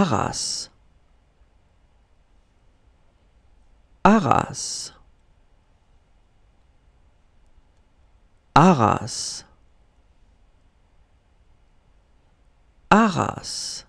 Arras. Arras. Arras. Aras.